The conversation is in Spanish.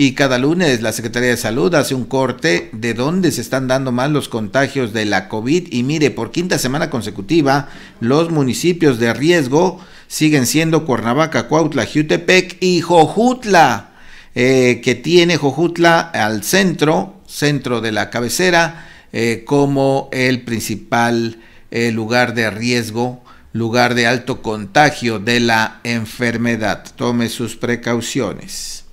Y cada lunes la Secretaría de Salud hace un corte de dónde se están dando más los contagios de la COVID. Y mire, por quinta semana consecutiva, los municipios de riesgo siguen siendo Cuernavaca, Cuautla, Jutepec y Jojutla, eh, que tiene Jojutla al centro, centro de la cabecera, eh, como el principal eh, lugar de riesgo, lugar de alto contagio de la enfermedad. Tome sus precauciones.